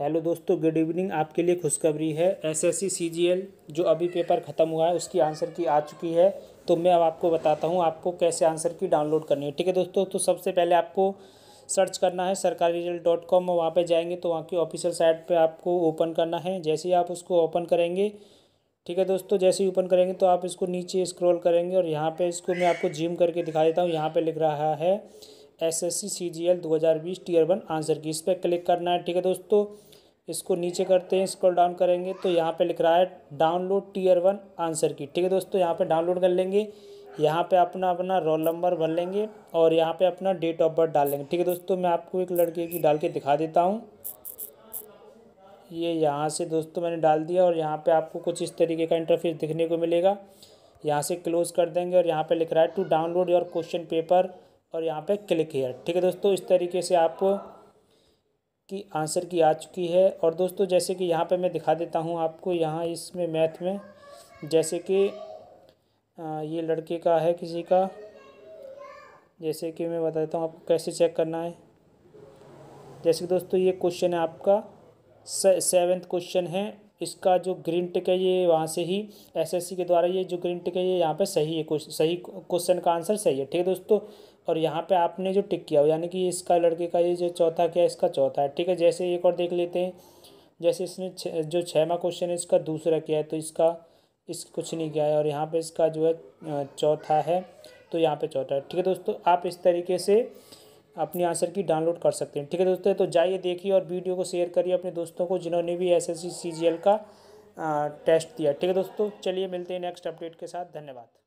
hello दोस्तों good evening आपके लिए खुशखबरी है एसएससी सीजीएल जो अभी पेपर ख़त्म हुआ है उसकी आंसर की आ चुकी है तो मैं अब आपको बताता हूँ आपको कैसे आंसर की डाउनलोड करनी है ठीक है दोस्तों तो सबसे पहले आपको सर्च करना है सरकारी रिजल्ट डॉट कॉम वहाँ पर जाएंगे तो वहाँ की ऑफिशियल साइट पर आपको ओपन करना है जैसे ही आप उसको ओपन करेंगे ठीक है दोस्तों जैसे ही ओपन करेंगे तो आप इसको नीचे स्क्रॉल करेंगे और यहाँ पर इसको मैं आपको जिम करके दिखा देता हूँ यहाँ पर लिख रहा है S S C C G L दो हज़ार बीस टीयर वन आंसर की इस पर क्लिक करना है ठीक है दोस्तों इसको नीचे करते हैं स्क्रॉल डाउन करेंगे तो यहाँ पे लिख रहा है डाउनलोड टीयर वन आंसर की ठीक है दोस्तों यहाँ पे डाउनलोड कर लेंगे यहाँ पे अपना अपना रोल नंबर भर लेंगे और यहाँ पे अपना डेट ऑफ बर्थ डाल लेंगे ठीक है दोस्तों मैं आपको एक लड़के की डाल के दिखा देता हूँ ये यहाँ से दोस्तों मैंने डाल दिया और यहाँ पर आपको कुछ इस तरीके का इंटरफेस दिखने को मिलेगा यहाँ से क्लोज़ कर देंगे और यहाँ पर लिख रहा है to download your question paper और यहाँ पे क्लिक हेयर ठीक है दोस्तों इस तरीके से आप की आंसर की आ चुकी है और दोस्तों जैसे कि यहाँ पे मैं दिखा देता हूँ आपको यहाँ इसमें मैथ में जैसे कि ये लड़के का है किसी का जैसे कि मैं बता देता हूँ आपको कैसे चेक करना है जैसे कि दोस्तों ये क्वेश्चन है आपका सेवेंथ क्वेश्चन है इसका जो ग्रीन टिक है ये वहाँ से ही एसएससी के द्वारा ये जो ग्रीन टिक है ये यहाँ पे सही है कुछ सही क्वेश्चन का आंसर सही है ठीक है दोस्तों और यहाँ पे आपने जो टिक किया हो यानी कि इसका लड़के का ये जो चौथा क्या इसका चौथा है ठीक है जैसे एक और देख लेते हैं जैसे इसने जो छवा क्वेश्चन है इसका दूसरा किया है तो इसका इस कुछ नहीं किया है और यहाँ पर इसका जो है चौथा है तो यहाँ पर चौथा है ठीक है दोस्तों आप इस तरीके से अपने आंसर की डाउनलोड कर सकते हैं ठीक है दोस्तों तो जाइए देखिए और वीडियो को शेयर करिए अपने दोस्तों को जिन्होंने भी एस एस का टेस्ट दिया ठीक है दोस्तों चलिए मिलते हैं नेक्स्ट अपडेट के साथ धन्यवाद